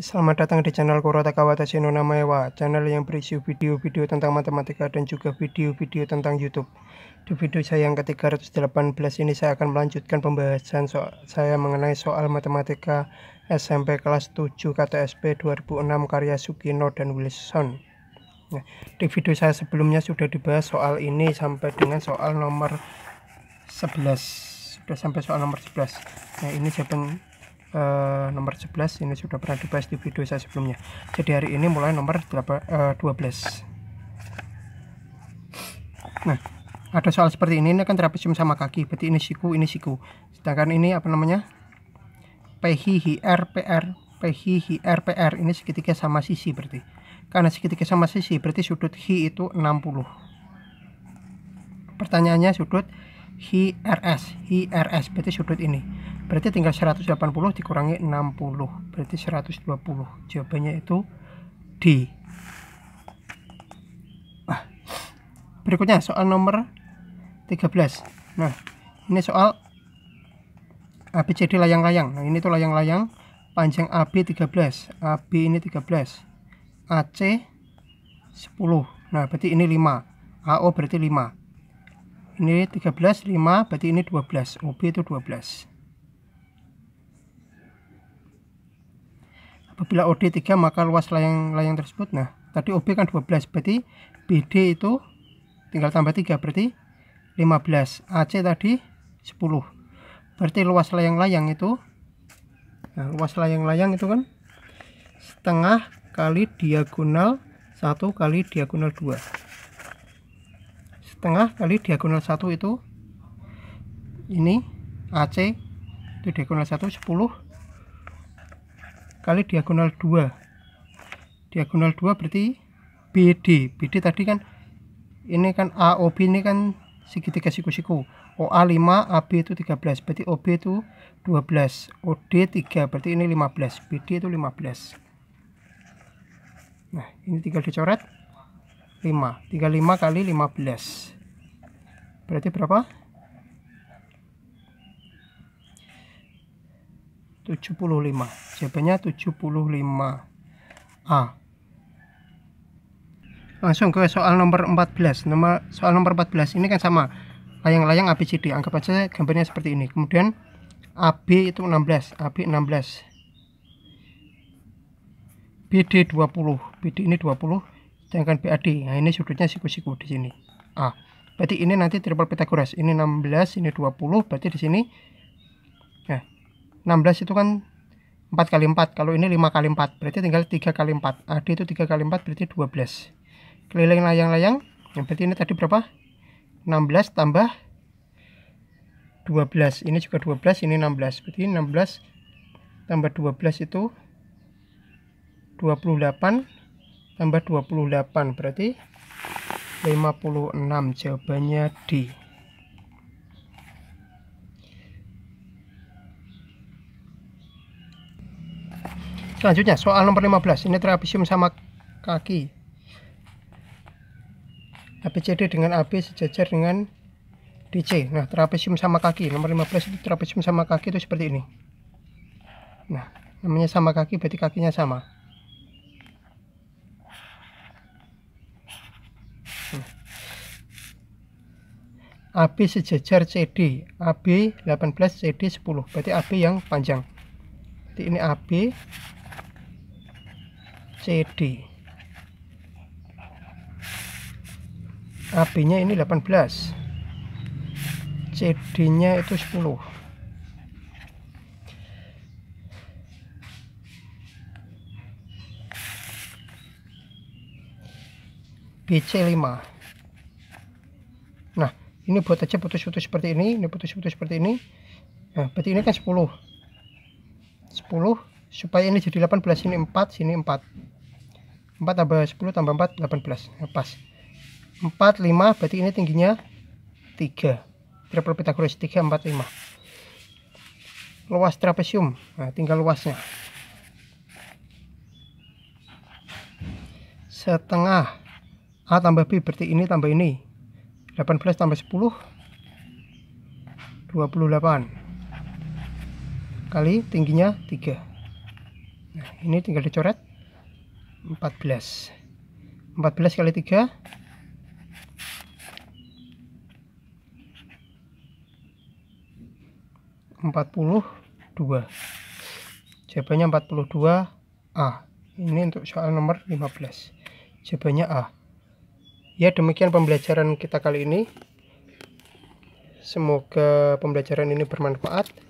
Selamat datang di channel Kurota Watashi no Namaewa, channel yang berisi video-video tentang matematika dan juga video-video tentang YouTube. Di video saya yang ke-318 ini saya akan melanjutkan pembahasan soal saya mengenai soal matematika SMP kelas 7 KTSP 2006 karya Sukino dan Wilson. Nah, di video saya sebelumnya sudah dibahas soal ini sampai dengan soal nomor 11. Sudah sampai soal nomor 11. Nah, ini jawaban eh, nomor 11 ini sudah pernah dibahas di video saya sebelumnya jadi hari ini mulai nomor 12 eh, nah ada soal seperti ini ini kan trapesium sama kaki berarti ini siku ini siku sedangkan ini apa namanya PHIR PR PR ini segitiga sama sisi berarti karena segitiga sama sisi berarti sudut hi itu 60 pertanyaannya sudut HRS HRS berarti sudut ini berarti tinggal 180 dikurangi 60 berarti 120 jawabannya itu D nah, berikutnya soal nomor 13 nah ini soal ABCD layang-layang nah ini tuh layang-layang panjang AB 13 AB ini 13 AC 10 nah berarti ini 5 AO berarti 5 ini 13 5 berarti ini 12 OB itu 12 apabila OD 3 maka luas layang-layang tersebut nah tadi OB kan 12 berarti BD itu tinggal tambah 3 berarti 15 AC tadi 10 berarti luas layang-layang itu nah, luas layang-layang itu kan setengah kali diagonal 1 kali diagonal 2 setengah kali diagonal 1 itu ini AC itu diagonal 1 10 kali diagonal 2 diagonal 2 berarti BD BD tadi kan ini kan AOB ini kan segitiga siku-siku OA 5 AB itu 13 berarti OB itu 12 OD 3 berarti ini 15 BD itu 15 nah ini tinggal dicoret 5 35 kali 15 berarti berapa 75 jawabannya 75A langsung ke soal nomor 14 nomor soal nomor 14 ini kan sama layang-layang ABCD anggap aja gambarnya seperti ini kemudian AB itu 16 AB 16 BD 20 BD ini 20 sedangkan BAD nah ini sudutnya siku-siku di sini A berarti ini nanti triple Pythagoras ini 16 ini 20 berarti di sini 16 itu kan 4 kali 4 kalau ini 5 kali 4 berarti tinggal 3 kali 4 AD itu 3 kali 4 berarti 12 keliling layang-layang yang berarti ini tadi berapa 16 tambah 12 ini juga 12 ini 16 berarti 16 tambah 12 itu 28 tambah 28 berarti 56 jawabannya D Selanjutnya soal nomor 15 ini trapesium sama kaki. ABCD dengan AB sejajar dengan DC. Nah, trapesium sama kaki nomor 15 itu trapesium sama kaki itu seperti ini. Nah, namanya sama kaki berarti kakinya sama. Hmm. AB sejajar CD, AB 18, CD 10. Berarti AB yang panjang. Berarti ini AB CD AB nya ini 18 CD nya itu 10 BC 5 nah ini buat aja putus-putus seperti ini ini putus-putus seperti ini nah berarti ini kan 10 10 supaya ini jadi 18 sini 4 sini 4 4 tambah 10 tambah 4 18 nah, pas 4 5 berarti ini tingginya 3 triple pitagoras 3 4 5 luas trapesium nah, tinggal luasnya setengah A tambah B berarti ini tambah ini 18 tambah 10 28 kali tingginya 3 Nah, ini tinggal dicoret 14. 14 kali 3 42. Jawabannya 42 A. Ini untuk soal nomor 15. Jawabannya A. Ya, demikian pembelajaran kita kali ini. Semoga pembelajaran ini bermanfaat.